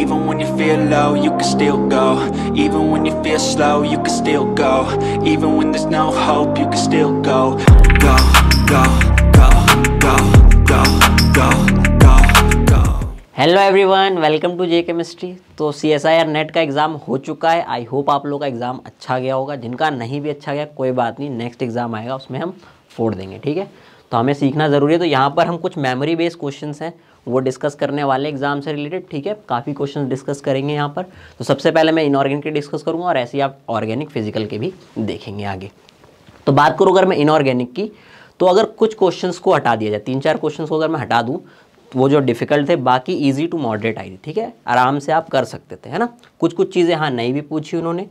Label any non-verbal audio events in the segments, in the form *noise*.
Even when you feel low, you can still go Even when you feel slow, you can still go Even when there's no hope, you can still go Go, go, go, go, go, go hello everyone welcome to J chemistry तो C S I R का exam हो चुका है I hope आप लोग का exam अच्छा गया होगा जिनका नहीं भी अच्छा गया कोई बात नहीं नेक्स्ट एग्ज़ाम आएगा उसमें हम फोड़ देंगे ठीक है तो हमें सीखना ज़रूरी है तो यहाँ पर हम कुछ मेमोरी बेस्ड क्वेश्चंस हैं वो डिस्कस करने वाले एग्जाम से रिलेटेड ठीक है काफ़ी क्वेश्चन डिस्कस करेंगे यहाँ पर तो सबसे पहले मैं इनऑर्गेनिक डिस्कस करूँगा और ऐसे ही आप ऑर्गेनिक फिजिकल के भी देखेंगे आगे तो बात करूँ अगर मैं इनऑर्गेनिक की तो अगर कुछ क्वेश्चंस को हटा दिया जाए तीन चार क्वेश्चंस को अगर मैं हटा दूँ तो वो जो डिफ़िकल्ट थे बाकी इजी टू मॉडरेट आई थी ठीक है आराम से आप कर सकते थे है ना कुछ कुछ चीज़ें हाँ नहीं भी पूछी उन्होंने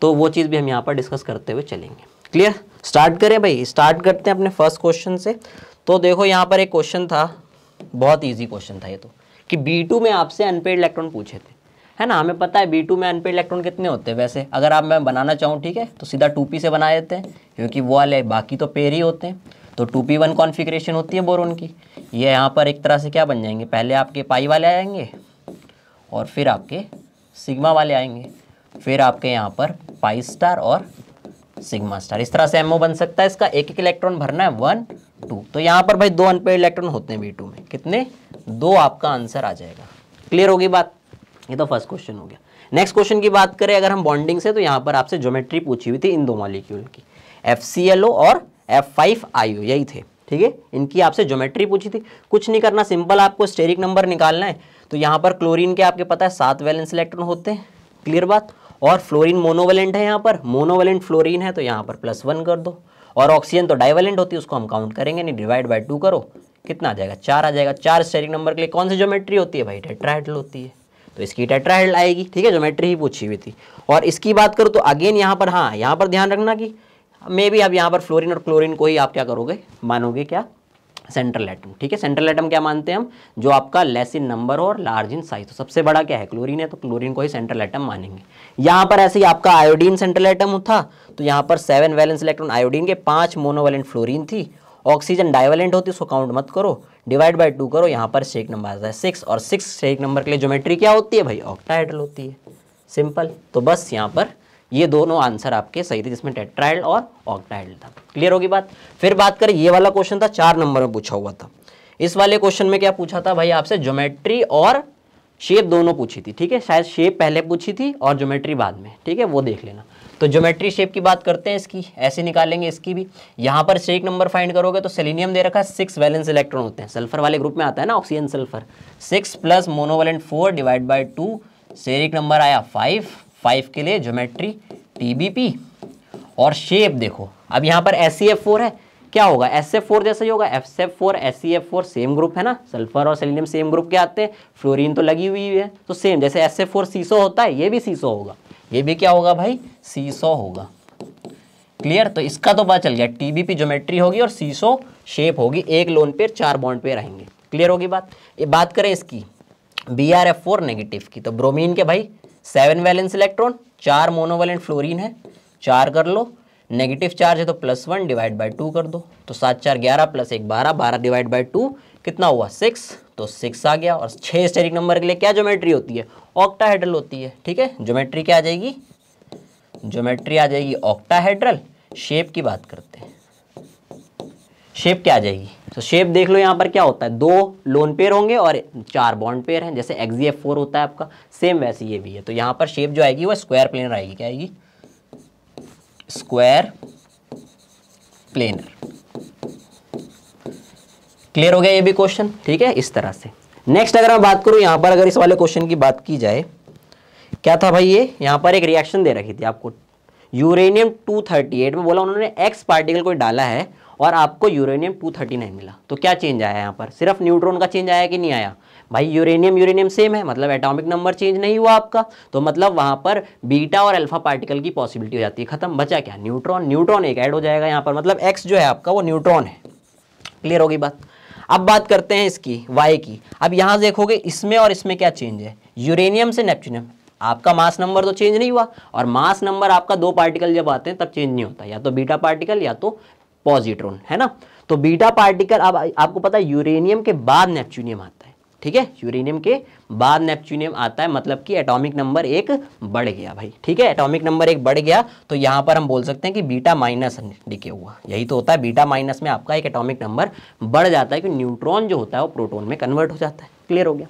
तो वो चीज़ भी हम यहाँ पर डिस्कस करते हुए चलेंगे क्लियर स्टार्ट करें भाई स्टार्ट करते हैं अपने फर्स्ट क्वेश्चन से तो देखो यहाँ पर एक क्वेश्चन था बहुत ईजी क्वेश्चन था ये तो कि बी टू में आपसे अनपेड इलेक्ट्रॉन पूछे थे है ना हमें पता है बी टू में अनपेड इलेक्ट्रॉन कितने होते हैं वैसे अगर आप मैं बनाना चाहूँ ठीक है तो सीधा टू पी से बना देते हैं क्योंकि वो वाले बाकी तो पेयर ही होते हैं तो टू पी वन कॉन्फिग्रेशन होती है बोरोन की ये यहाँ पर एक तरह से क्या बन जाएंगे पहले आपके पाई वाले आएंगे और फिर आपके सिग्मा वाले आएंगे फिर आपके यहाँ पर पाई स्टार और सिग्मा स्टार इस तरह से एमओ बन सकता है इसका एक एक इलेक्ट्रॉन भरना है वन टू तो यहां पर भाई दो अनपेड इलेक्ट्रॉन होते हैं बी टू में कितने दो आपका आंसर आ जाएगा क्लियर होगी बात ये तो फर्स्ट क्वेश्चन हो गया नेक्स्ट क्वेश्चन की बात करें अगर हम बॉन्डिंग से तो यहां पर आपसे ज्योमेट्री पूछी हुई थी इन दो मॉलिक्यूल की एफ और एफ फाइव यही थे ठीक है इनकी आपसे ज्योमेट्री पूछी थी कुछ नहीं करना सिंपल आपको स्टेरिक नंबर निकालना है तो यहां पर क्लोरीन के आपके पता है सात वैलेंस इलेक्ट्रॉन होते हैं क्लियर बात और फ्लोरीन मोनोवेलेंट है यहां पर मोनोवेलेंट फ्लोरीन है तो यहां पर प्लस वन कर दो और ऑक्सीजन तो डाइवेलेंट होती है उसको हम काउंट करेंगे नहीं डिवाइड बाई टू करो कितना आ जाएगा चार आ जाएगा चार स्टेरिक नंबर के लिए कौन सी ज्योमेट्री होती है भाई टेट्राहेड्रल होती है तो इसकी टेट्राहेड्रल आएगी ठीक है ज्योमेट्री ही पूछी हुई थी और इसकी बात करूँ तो अगेन यहाँ पर हाँ यहाँ पर ध्यान रखना कि मे बी आप यहाँ पर फ्लोरिन और क्लोरिन को ही आप क्या करोगे मानोगे क्या सेंट्रल एटम ठीक है सेंट्रल एटम क्या मानते हैं हम जो आपका लेस इन नंबर और लार्ज इन साइज तो सबसे बड़ा क्या है क्लोरीन है तो क्लोरीन को ही सेंट्रल एटम मानेंगे यहाँ पर ऐसे ही आपका आयोडीन सेंट्रल एटम था तो यहाँ पर सेवन वैलेंस इलेक्ट्रॉन आयोडीन के पांच मोनोवैलेंट फ्लोरीन थी ऑक्सीजन डाइवेलेंट होती है उसको काउंट मत करो डिवाइड बाई टू करो यहाँ पर शेक नंबर आता है सिक्स और सिक्स शेक नंबर के लिए ज्योमेट्री क्या होती है भाई ऑक्टाइडल होती है सिंपल तो बस यहाँ पर ये दोनों आंसर आपके सही थे जिसमें टेट्राइल और ऑक्टाइल था क्लियर होगी बात फिर बात करें ये वाला क्वेश्चन था चार नंबर में पूछा हुआ था इस वाले क्वेश्चन में क्या पूछा था भाई आपसे ज्योमेट्री और शेप दोनों पूछी थी ठीक है शायद शेप पहले पूछी थी और ज्योमेट्री बाद में ठीक है वो देख लेना तो ज्योमेट्री शेप की बात करते हैं इसकी ऐसे निकालेंगे इसकी भी यहाँ पर स्टेक नंबर फाइंड करोगे तो सेलिनियम दे रखा है सिक्स वैलेंस इलेक्ट्रॉन होते हैं सल्फर वाले ग्रुप में आता है ना oxygen sulphur six plus monovalent four divide by two steric number आया फाइव फाइव के लिए ज्योमेट्री टीबीपी और शेप देखो अब यहाँ पर एस e है क्या होगा एस एफ फोर जैसे ही होगा F four S C F four same group है ना सल्फर और सेलिनियम सेम ग्रुप के आते हैं फ्लोरीन तो लगी हुई है तो सेम जैसे एस एफ फोर सीसो होता है ये भी सीसो होगा ये भी क्या होगा भाई सीसो होगा क्लियर तो इसका तो पता चल गया टीबीपी ज्योमेट्री होगी और सीसो शेप होगी एक लोन पेयर चार बॉन्ड पेयर आएंगे क्लियर होगी बात ये बात करें इसकी B R F four negative की तो ब्रोमीन के भाई सेवन वैलेंस इलेक्ट्रॉन चार मोनोवैलेंट फ्लोरीन है चार कर लो नेगेटिव चार्ज है तो plus one divide by two कर दो तो सात चार ग्यारह प्लस एक बारह बारह डिवाइड बाई टू कितना हुआ सिक्स तो सिक्स आ गया और छः स्टेरिक नंबर के लिए क्या ज्योमेट्री होती है ऑक्टाहेड्रल होती है ठीक है ज्योमेट्री क्या आ जाएगी ज्योमेट्री आ जाएगी ऑक्टाहेड्रल शेप की बात करते हैं शेप क्या आ जाएगी तो शेप देख लो यहाँ पर क्या होता है दो लोन पेयर होंगे और चार बॉन्ड पेयर हैं जैसे एक्स एफ फोर होता है आपका सेम वैसे ये भी है तो यहाँ पर शेप जो आएगी वो स्क्वायर प्लेन आएगी क्या आएगी स्क्वायर प्लेनर क्लियर हो गया ये भी क्वेश्चन ठीक है इस तरह से नेक्स्ट अगर मैं बात करूँ यहाँ पर अगर इस वाले क्वेश्चन की बात की जाए क्या था भाई ये यहाँ पर एक रिएक्शन दे रखी थी आपको यूरेनियम 238 में बोला उन्होंने एक्स पार्टिकल को डाला है और आपको यूरेनियम 239 मिला तो क्या चेंज आया यहाँ पर सिर्फ न्यूट्रॉन का चेंज आया कि नहीं आया भाई यूरेनियम यूरेनियम सेम है मतलब एटॉमिक नंबर चेंज नहीं हुआ आपका तो मतलब वहाँ पर बीटा और अल्फा पार्टिकल की पॉसिबिलिटी हो जाती है खत्म बचा क्या न्यूट्रॉन न्यूट्रॉन एक ऐड हो जाएगा यहाँ पर मतलब एक्स जो है आपका वो न्यूट्रॉन है क्लियर होगी बात अब बात करते हैं इसकी वाई की अब यहाँ देखोगे इसमें और इसमें क्या चेंज है यूरेनियम से नेपच्यूनियम आपका मास नंबर तो चेंज नहीं हुआ और मास नंबर आपका दो पार्टिकल जब आते हैं तब चेंज नहीं होता या तो बीटा पार्टिकल या तो पॉजिट्रॉन है ना तो बीटा पार्टिकल अब आप, आपको पता है यूरेनियम के बाद नेपच्यूनियम आता है ठीक है यूरेनियम के बाद नेपच्यूनियम आता है मतलब कि एटॉमिक नंबर एक बढ़ गया भाई ठीक है एटॉमिक नंबर एक बढ़ गया तो यहाँ पर हम बोल सकते हैं कि बीटा माइनस डिके हुआ यही तो होता है बीटा माइनस में आपका एक एटॉमिक नंबर बढ़ जाता है कि न्यूट्रॉन जो होता है वो प्रोटोन में कन्वर्ट हो जाता है क्लियर हो गया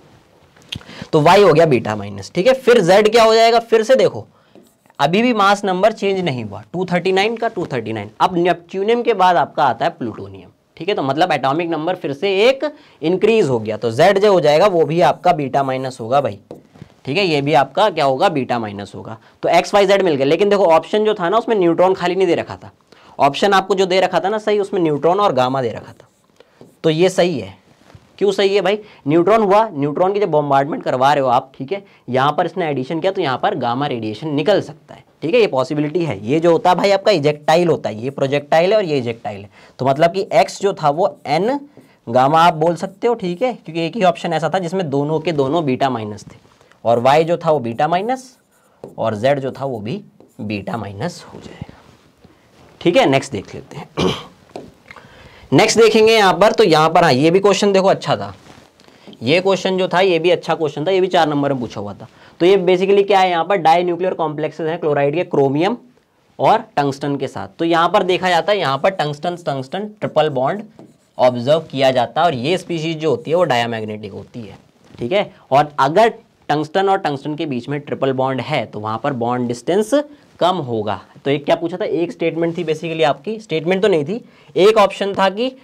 तो वाई हो गया बीटा माइनस ठीक है फिर जेड क्या हो जाएगा फिर से देखो अभी भी मास नंबर चेंज नहीं हुआ 239 का 239 अब नेपच्यूनियम के बाद आपका आता है प्लूटोनियम ठीक है तो मतलब एटॉमिक नंबर फिर से एक इंक्रीज हो गया तो जेड जो हो जाएगा वो भी आपका बीटा माइनस होगा भाई ठीक है ये भी आपका क्या होगा बीटा माइनस होगा तो एक्स वाई जेड मिल गया लेकिन देखो ऑप्शन जो था ना उसमें न्यूट्रॉन खाली नहीं दे रखा था ऑप्शन आपको जो दे रखा था ना सही उसमें न्यूट्रॉन और गामा दे रखा था तो ये सही है क्यों सही है भाई न्यूट्रॉन हुआ न्यूट्रॉन की जब बॉम्बार्डमेंट करवा रहे हो आप ठीक है यहाँ पर इसने एडिशन किया तो यहाँ पर गामा रेडिएशन निकल सकता है ठीक है ये पॉसिबिलिटी है ये जो होता है भाई आपका इजेक्टाइल होता है ये प्रोजेक्टाइल है और ये इजेक्टाइल है तो मतलब कि एक्स जो था वो एन गामा आप बोल सकते हो ठीक है क्योंकि एक ही ऑप्शन ऐसा था जिसमें दोनों के दोनों बीटा माइनस थे और वाई जो था वो बीटा माइनस और जेड जो था वो भी बीटा माइनस हो जाएगा ठीक है नेक्स्ट देख लेते हैं नेक्स्ट देखेंगे यहाँ पर तो यहाँ पर हाँ ये भी क्वेश्चन देखो अच्छा था ये क्वेश्चन जो था ये भी अच्छा क्वेश्चन था ये भी चार नंबर में पूछा हुआ था तो ये बेसिकली क्या है यहाँ पर डाई न्यूक्लियर कॉम्प्लेक्सेज है क्लोराइड के क्रोमियम और टंगस्टन के साथ तो यहाँ पर देखा जाता है यहाँ पर tungsten tungsten triple bond observe किया जाता है और ये स्पीशीज जो होती है वो डायामैग्नेटिक होती है ठीक है और अगर टंगस्टन और टंगस्टन के बीच में ट्रिपल बॉन्ड है तो वहाँ पर बॉन्ड डिस्टेंस कम होगा तो एक क्या पूछा था एक स्टेटमेंट थी बेसिकली आपकी स्टेटमेंट तो नहीं थी एक ऑप्शन था कि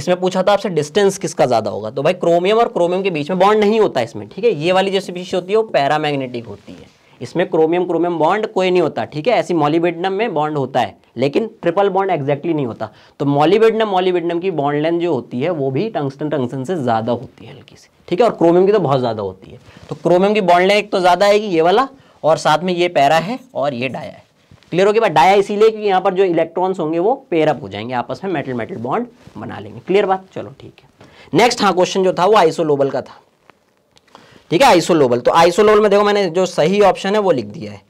इसमें पूछा था आपसे डिस्टेंस किसका ज़्यादा होगा तो भाई क्रोमियम और क्रोमियम के बीच में बॉन्ड नहीं होता इसमें ठीक है ये वाली जैसी विशेष होती है वो पैरामैग्नेटिक होती है इसमें क्रोमियम क्रोमियम बॉन्ड कोई नहीं होता ठीक है ऐसी मॉलीबेडनम में बॉन्ड होता है लेकिन ट्रिपल बॉन्ड एग्जैक्टली नहीं होता तो मॉलीबेडनम मॉलीबेडनम की बॉन्ड लेंथ जो होती है वो भी टंगस्टन टंगस्टन से ज़्यादा होती है हल्की सी ठीक है और क्रोमियम की तो बहुत ज़्यादा होती है तो क्रोमियम की बॉन्ड लेंथ एक तो ज़्यादा आएगी ये वाला और साथ में ये पैरा है और ये डाया है क्लियर हो गया डाया इसीलिए क्योंकि यहाँ पर जो इलेक्ट्रॉन्स होंगे वो पेरअप हो जाएंगे आपस में मेटल मेटल बॉन्ड बना लेंगे क्लियर बात चलो ठीक है नेक्स्ट हाँ क्वेश्चन जो था वो आइसोलोबल का था ठीक है आइसोलोबल तो आइसोलोबल में देखो मैंने जो सही ऑप्शन है वो लिख दिया है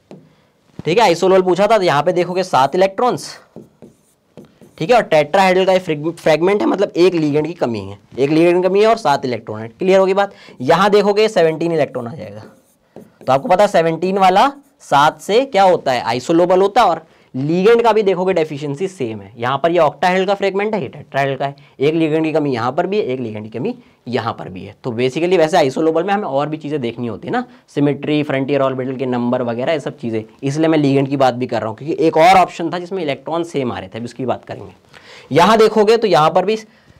ठीक है आइसोलोबल पूछा था तो यहाँ पे देखोगे सात इलेक्ट्रॉन्स ठीक है और टेट्राहाइड्रल का फ्रेगमेंट है मतलब एक लीगेंड की कमी है एक लीगेंड की कमी है और सात इलेक्ट्रॉन है क्लियर होगी बात यहाँ देखोगे सेवनटीन इलेक्ट्रॉन आ जाएगा तो आपको पता है सेवनटीन वाला सात से क्या होता है आइसोलोबल होता है और लीगेंड का भी देखोगे डेफिशिएंसी सेम है यहाँ पर ये ऑक्टाहेल का फ्रेगमेंट है टेट्राहेल का है एक लीगेंड की कमी यहाँ पर भी है एक लीगेंड की कमी यहाँ पर भी है तो बेसिकली वैसे आइसोलोबल में हमें और भी चीज़ें देखनी होती है ना सिमेट्री फ्रंटियर ऑर्बिटल के नंबर वगैरह ये सब चीज़ें इसलिए मैं लीगेंड की बात भी कर रहा हूँ क्योंकि एक और ऑप्शन था जिसमें इलेक्ट्रॉन सेम आ रहे थे अभी उसकी बात करेंगे यहाँ देखोगे तो यहाँ पर भी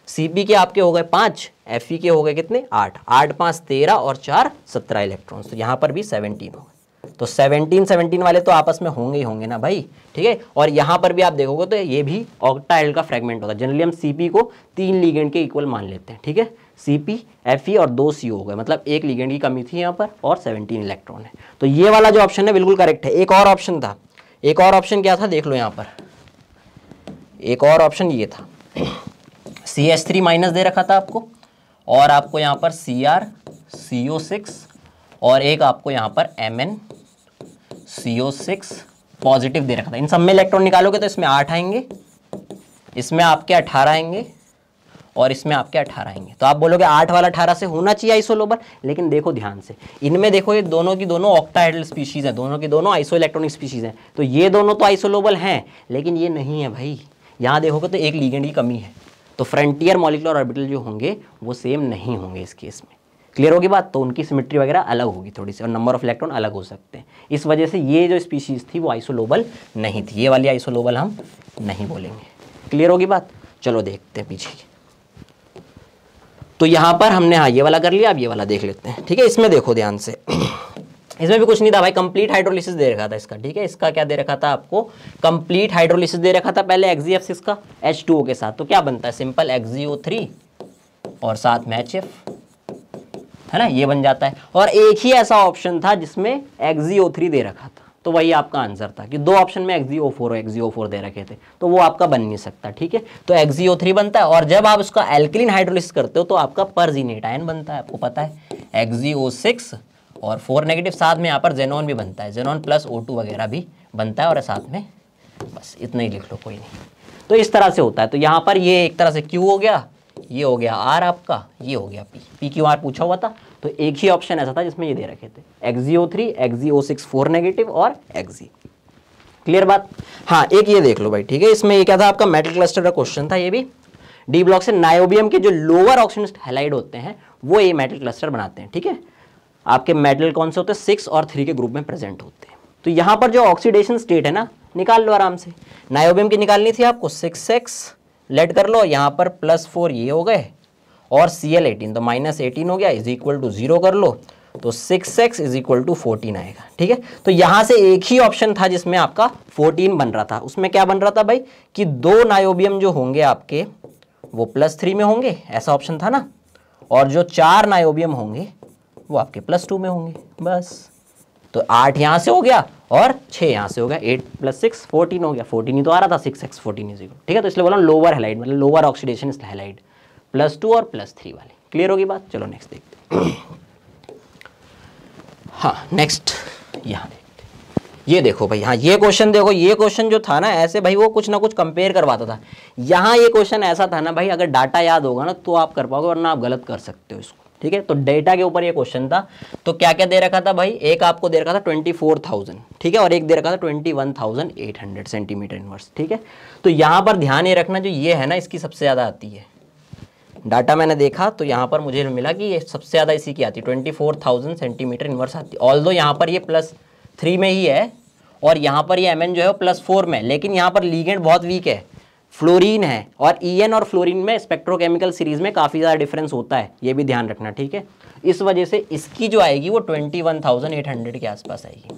सी के आपके हो गए पांच एफ के हो गए कितने आठ आठ पांच तेरह और चार सत्रह इलेक्ट्रॉन तो यहां पर भी सेवनटीन हो गए तो सेवनटीन सेवनटीन वाले तो आपस में होंगे ही होंगे ना भाई ठीक है और यहां पर भी आप देखोगे तो ये भी ऑक्टाइल का फ्रेगमेंट होगा जनरली हम सीपी को तीन लीगेंड के इक्वल मान लेते हैं ठीक है सीपी ई और दो सी हो गए मतलब एक लीगेंड की कमी थी यहाँ पर और सेवनटीन इलेक्ट्रॉन है तो ये वाला जो ऑप्शन है बिल्कुल करेक्ट है एक और ऑप्शन था एक और ऑप्शन क्या था देख लो यहाँ पर एक और ऑप्शन ये था सी एस थ्री माइनस दे रखा था आपको और आपको यहाँ पर C R C O six और एक आपको यहाँ पर M N C O six positive दे रखा था इन सब में इलेक्ट्रॉन निकालोगे तो इसमें आठ आएंगे इसमें आपके अठारह आएंगे और इसमें आपके अठारह आएंगे तो आप बोलोगे आठ वाला अठारह से होना चाहिए आइसोलोबर लेकिन देखो ध्यान से इनमें देखो ये दोनों की दोनों ऑक्टाइडल स्पीशीज़ हैं दोनों की दोनों आइसो इलेक्ट्रॉनिक स्पीशीज़ हैं तो ये दोनों तो आइसोलोबल हैं लेकिन ये नहीं है भाई यहाँ देखोगे तो एक लीगेंड की कमी है तो फ्रंटियर मॉलिकुलर ऑर्बिटल जो होंगे वो सेम नहीं होंगे इस केस में क्लियर होगी बात तो उनकी सिमेट्री वगैरह अलग होगी थोड़ी सी और नंबर ऑफ इलेक्ट्रॉन अलग हो सकते हैं इस वजह से ये जो स्पीशीज़ थी वो आइसोलोबल नहीं थी ये वाली आइसोलोबल हम नहीं बोलेंगे क्लियर होगी बात चलो देखते हैं पीछे तो यहाँ पर हमने हाँ ये वाला कर लिया अब ये वाला देख लेते हैं ठीक है इसमें देखो ध्यान से इसमें भी कुछ नहीं था भाई कंप्लीट हाइड्रोलिसिस दे रखा था इसका ठीक है इसका क्या दे रखा था आपको कंप्लीट हाइड्रोलिसिस दे रखा था पहले एक्जी एफ का एच टू के साथ तो क्या बनता है सिंपल एक्जीओ थ्री और साथ में एच एफ है ना ये बन जाता है और एक ही ऐसा ऑप्शन था जिसमें ओ थ्री दे रखा था तो वही आपका आंसर था कि दो ऑप्शन में एक्जीओ फोर और एक्जीओ फोर दे रखे थे तो वो आपका बन नहीं सकता ठीक है तो ओ थ्री बनता है और जब आप उसका एल्किलिन हाइड्रोलिस करते हो तो आपका परजीनेट आयन बनता है आपको पता है ओ सिक्स और फोर नेगेटिव साथ में यहाँ पर जेनॉन भी बनता है जेनॉन प्लस ओ टू वगैरह भी बनता है और साथ में बस इतना ही लिख लो कोई नहीं तो इस तरह से होता है तो यहाँ पर ये एक तरह से क्यू हो गया ये हो गया आर आपका ये हो गया पी पी क्यू आर पूछा हुआ था तो एक ही ऑप्शन ऐसा था जिसमें ये दे रखे थे O three Xe O six four negative और एक्जी क्लियर बात हाँ एक ये देख लो भाई ठीक है इसमें ये क्या था आपका मेटल क्लस्टर का क्वेश्चन था ये भी डी ब्लॉक से नायोबियम के जो लोअर ऑक्सीजन हेलाइड होते हैं वो ये मेटल क्लस्टर बनाते हैं ठीक है आपके मेटल कौन से होते हैं सिक्स और थ्री के ग्रुप में प्रेजेंट होते हैं तो यहाँ पर जो ऑक्सीडेशन स्टेट है ना निकाल लो आराम से नायोबियम की निकालनी थी आपको सिक्स एक्स लेट कर लो यहाँ पर प्लस फोर ये हो गए और सी एल एटीन तो माइनस एटीन हो गया इज इक्वल टू जीरो कर लो तो six X is equal to fourteen आएगा ठीक है तो यहाँ से एक ही ऑप्शन था जिसमें आपका फोर्टीन बन रहा था उसमें क्या बन रहा था भाई कि दो नायोबियम जो होंगे आपके वो प्लस थ्री में होंगे ऐसा ऑप्शन था ना और जो चार नायोबियम होंगे वो आपके प्लस टू में होंगे बस तो आठ यहाँ से हो गया और छः यहाँ से हो गया एट प्लस सिक्स फोर्टीन हो गया फोर्टीन ही तो आ रहा था six X fourteen is equal ठीक है तो इसलिए बोला लोअर हेलाइट मतलब लोअर ऑक्सीडेशन इस हेलाइट प्लस टू और प्लस थ्री वाले क्लियर होगी बात चलो नेक्स्ट देखते हाँ नेक्स्ट यहाँ ये देखो भाई हाँ ये क्वेश्चन देखो ये क्वेश्चन जो था ना ऐसे भाई वो कुछ ना कुछ कंपेयर करवाता था यहाँ ये क्वेश्चन ऐसा था ना भाई अगर डाटा याद होगा ना तो आप कर पाओगे वरना आप गलत कर सकते हो इसको ठीक है तो डेटा के ऊपर ये क्वेश्चन था तो क्या क्या दे रखा था भाई एक आपको दे रखा था ट्वेंटी फोर थाउजेंड ठीक है और एक दे रखा था twenty one thousand eight hundred centimetre inverse ठीक है तो यहाँ पर ध्यान ये रखना जो ये है ना इसकी सबसे ज़्यादा आती है डाटा मैंने देखा तो यहाँ पर मुझे मिला कि ये सबसे ज़्यादा इसी की आती है twenty four thousand centimetre inverse आती है ऑल दो यहाँ पर ये प्लस थ्री में ही है और यहाँ पर ये एम जो है प्लस फोर में लेकिन यहाँ पर लीगेंट बहुत वीक है फ्लोरीन है और ईएन e और फ्लोरीन में स्पेक्ट्रोकेमिकल सीरीज में काफ़ी ज़्यादा डिफरेंस होता है ये भी ध्यान रखना ठीक है इस वजह से इसकी जो आएगी वो 21,800 के आसपास आएगी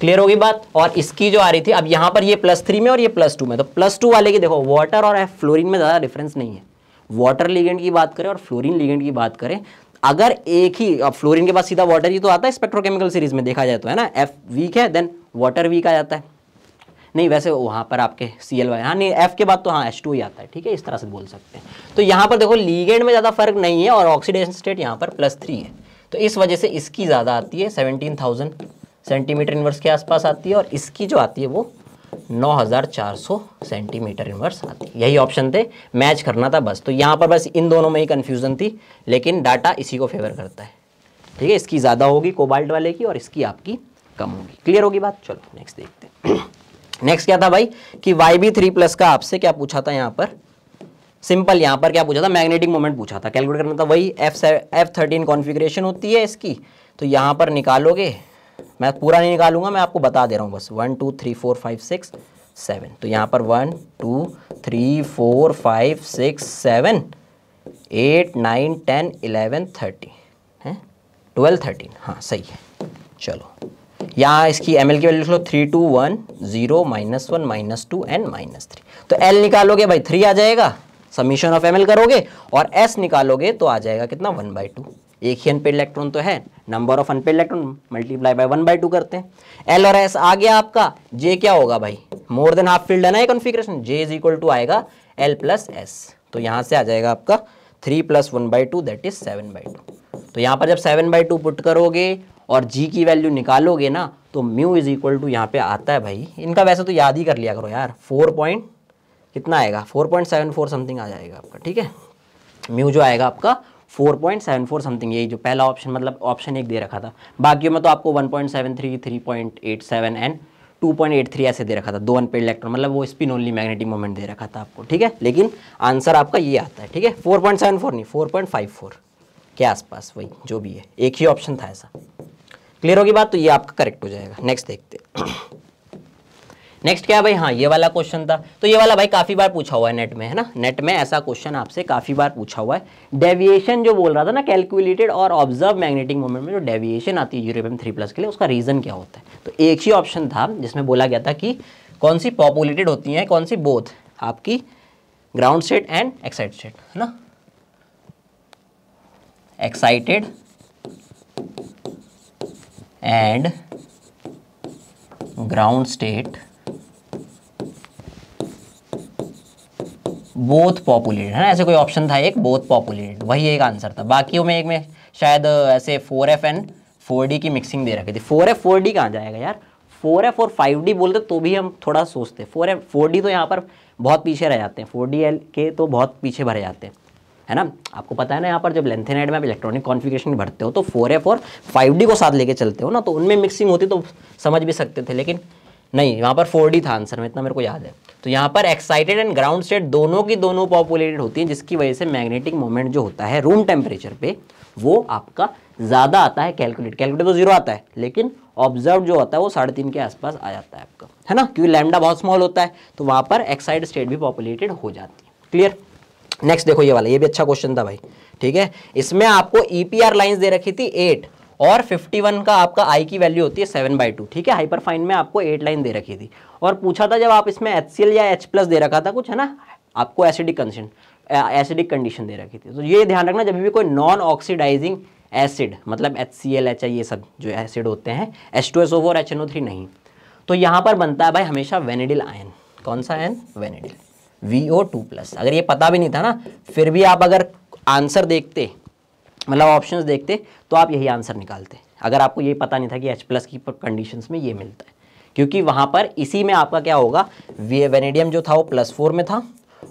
क्लियर होगी बात और इसकी जो आ रही थी अब यहाँ पर ये प्लस थ्री में और ये प्लस टू में तो प्लस टू वाले की देखो वाटर और फ्लोरिन में ज़्यादा डिफरेंस नहीं है वाटर लीगेंट की बात करें और फ्लोरीन लीगेंट की बात करें अगर एक ही अब फ्लोरिन के पास सीधा वाटर ही तो आता है स्पेक्ट्रोकेमिकल सीरीज में देखा जाए तो है ना एफ वीक है देन वाटर वीक आ जाता है नहीं वैसे वहाँ पर आपके सी एल वाई हाँ नहीं एफ के बाद तो हाँ एच टू ही आता है ठीक है इस तरह से बोल सकते हैं तो यहाँ पर देखो लीगेंड में ज़्यादा फर्क नहीं है और ऑक्सीडेशन स्टेट यहाँ पर प्लस थ्री है तो इस वजह से इसकी ज़्यादा आती है सेवनटीन थाउजेंड सेंटीमीटर इन्वर्स के आसपास आती है और इसकी जो आती है वो नौ हज़ार चार सौ सेंटीमीटर इनवर्स आती है यही ऑप्शन थे मैच करना था बस तो यहाँ पर बस इन दोनों में ही कन्फ्यूज़न थी लेकिन डाटा इसी को फेवर करता है ठीक है इसकी ज़्यादा होगी कोबाल्ट वाले की और इसकी आपकी कम होगी क्लियर होगी बात चलो नेक्स्ट देखते हैं नेक्स्ट क्या था भाई कि वाई बी थ्री प्लस का आपसे क्या पूछा था यहाँ पर सिंपल यहाँ पर क्या पूछा था मैग्नेटिक मोमेंट पूछा था कैलकुलेट करना था वही एफ एफ थर्टीन कॉन्फिग्रेशन होती है इसकी तो यहाँ पर निकालोगे मैं पूरा नहीं निकालूंगा मैं आपको बता दे रहा हूँ बस one two three four five six seven तो यहाँ पर one two three four five six seven eight nine ten eleven thirty हैं ट्वेल्व थर्टीन हाँ सही है चलो यहाँ इसकी एम की वैल्यू लिख लो three two one zero minus one minus two and minus three तो एल निकालोगे भाई थ्री आ जाएगा समीशन ऑफ एम करोगे और एस निकालोगे तो आ जाएगा कितना वन बाई टू एक ही अनपेड इलेक्ट्रॉन तो है number of unpaired electron multiply by one by two करते हैं एल और एस आ गया आपका जे क्या होगा भाई मोर देन हाफ फील्ड है ना ये configuration J is equal to आएगा एल प्लस एस तो यहाँ से आ जाएगा आपका three plus one by two that is seven by two तो यहाँ पर जब सेवन बाई टू पुट करोगे और जी की वैल्यू निकालोगे ना तो म्यू इज इक्वल टू यहाँ पे आता है भाई इनका वैसे तो याद ही कर लिया करो यार फोर पॉइंट कितना आएगा four point seven four something आ जाएगा आपका ठीक है म्यू जो आएगा आपका four point seven four something यही जो पहला ऑप्शन मतलब ऑप्शन एक दे रखा था बाकी में तो आपको one point seven three three point eight seven and two point eight three ऐसे दे रखा था दो अनपेड इलेक्ट्रॉन मतलब वो स्पिन ओनली मैग्नेटिक मोमेंट दे रखा था आपको ठीक है लेकिन आंसर आपका ये आता है ठीक है फोर पॉइंट सेवन फोर नहीं फोर पॉइंट फाइव फोर के आसपास वही जो भी है एक ही ऑप्शन था ऐसा क्लियर होगी बात तो ये आपका करेक्ट हो जाएगा नेक्स्ट देखते नेक्स्ट क्या है भाई हाँ ये वाला क्वेश्चन था तो ये वाला भाई काफ़ी बार पूछा हुआ है नेट में है ना नेट में ऐसा क्वेश्चन आपसे काफ़ी बार पूछा हुआ है डेविएशन जो बोल रहा था ना कैलकुलेटेड और ऑब्जर्व मैग्नेटिक मोमेंट में जो डेविएशन आती है यूरोपियम थ्री प्लस के लिए उसका रीज़न क्या होता है तो एक ही ऑप्शन था जिसमें बोला गया था कि कौन सी पॉपुलेटेड होती हैं कौन सी बोथ आपकी ground set and excite state है ना excited and ground state both populated है ना ऐसे कोई ऑप्शन था एक बोथ पॉपुलेटेड वही एक आंसर था बाकी में एक में शायद ऐसे four F and four D की मिक्सिंग दे रखी थी फोर एफ फोर डी कहाँ जाएगा यार फोर एफ और फाइव डी बोलते तो भी हम थोड़ा सोचते फोर एफ फोर डी तो यहाँ पर बहुत पीछे रह जाते हैं फोर डी एल के तो बहुत पीछे भरे जाते हैं है ना आपको पता है ना यहाँ पर जब एंड में आप इलेक्ट्रॉनिक कॉन्फिगेशन भरते हो तो फोर एफ और फाइव डी को साथ लेके चलते हो ना तो उनमें मिक्सिंग होती तो समझ भी सकते थे लेकिन नहीं यहाँ पर फोर डी था आंसर में इतना मेरे को याद है तो यहाँ पर एक्साइटेड एंड ग्राउंड स्टेट दोनों की दोनों पॉपुलेटेड होती हैं जिसकी वजह से मैग्नेटिक मोमेंट जो होता है रूम टेम्परेचर पर वो आपका ज़्यादा आता है कैलकुलेट कैलकुलेट तो जीरो आता है लेकिन ऑब्जर्व जो होता है वो साढ़े तीन के आसपास आ जाता है आपका है ना क्योंकि लैमडा बहुत स्मॉल होता है तो वहाँ पर एक्साइड स्टेट भी पॉपुलेटेड हो जाती है क्लियर नेक्स्ट देखो ये वाला ये भी अच्छा क्वेश्चन था भाई ठीक है इसमें आपको ईपीआर e लाइंस दे रखी थी एट और 51 का आपका आई की वैल्यू होती है सेवन बाई टू ठीक है हाइपर फाइन में आपको एट लाइन दे रखी थी और पूछा था जब आप इसमें एच या एच प्लस दे रखा था कुछ है ना आपको एसिडिक कंसेंट एसिडिक कंडीशन दे रखी थी तो ये ध्यान रखना जब भी कोई नॉन ऑक्सीडाइजिंग एसिड मतलब H C L H I ये सब जो एसिड होते हैं H two S O four H N O three नहीं तो यहाँ पर बनता है भाई हमेशा वेनेडिल आयन कौन सा ion vanadyl V O two plus अगर ये पता भी नहीं था ना फिर भी आप अगर आंसर देखते मतलब ऑप्शन देखते तो आप यही आंसर निकालते अगर आपको ये पता नहीं था कि एच प्लस की कंडीशन में ये मिलता है क्योंकि वहाँ पर इसी में आपका क्या होगा वेनेडियम जो था वो प्लस फोर में था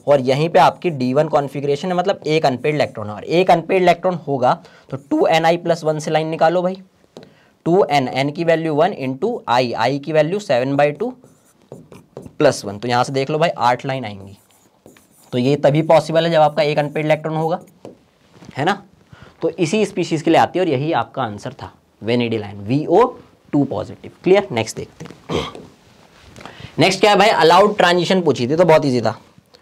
और यहीं पे आपकी डी वन कॉन्फिग्रेशन है मतलब एक अनपेड इलेक्ट्रॉन है और एक अनपेड इलेक्ट्रॉन होगा तो two N I plus one से लाइन निकालो भाई टू एन एन की value one into I I की value seven by two plus one तो यहाँ से देख लो भाई आठ लाइन आएंगी तो ये तभी पॉसिबल है जब आपका एक अनपेड इलेक्ट्रॉन होगा है ना तो इसी स्पीशीज के लिए आती है और यही आपका आंसर था vanadyl V O two positive clear next देखते हैं नेक्स्ट क्या है भाई अलाउड ट्रांजिशन पूछी थी तो बहुत ईजी था